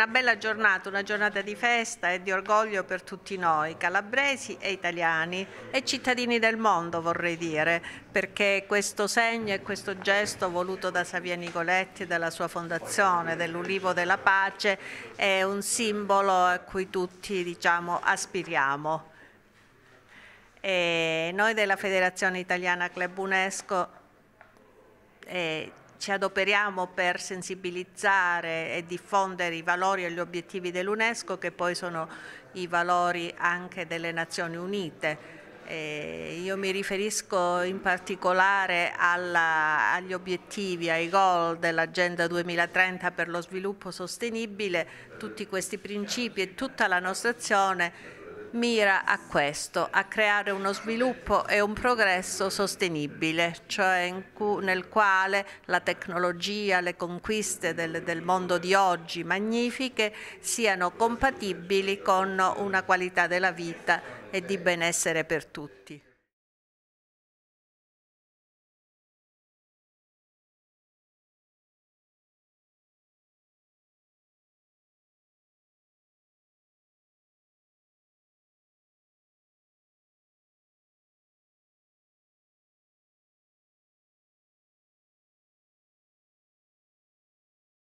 una bella giornata, una giornata di festa e di orgoglio per tutti noi, calabresi e italiani e cittadini del mondo vorrei dire, perché questo segno e questo gesto voluto da Savia Nicoletti e dalla sua fondazione dell'Ulivo della Pace è un simbolo a cui tutti diciamo, aspiriamo. E noi della Federazione Italiana Club UNESCO eh, ci adoperiamo per sensibilizzare e diffondere i valori e gli obiettivi dell'UNESCO che poi sono i valori anche delle Nazioni Unite. Eh, io mi riferisco in particolare alla, agli obiettivi, ai goal dell'Agenda 2030 per lo sviluppo sostenibile, tutti questi principi e tutta la nostra azione mira a questo, a creare uno sviluppo e un progresso sostenibile, cioè cu- nel quale la tecnologia, le conquiste del, del mondo di oggi magnifiche siano compatibili con una qualità della vita e di benessere per tutti.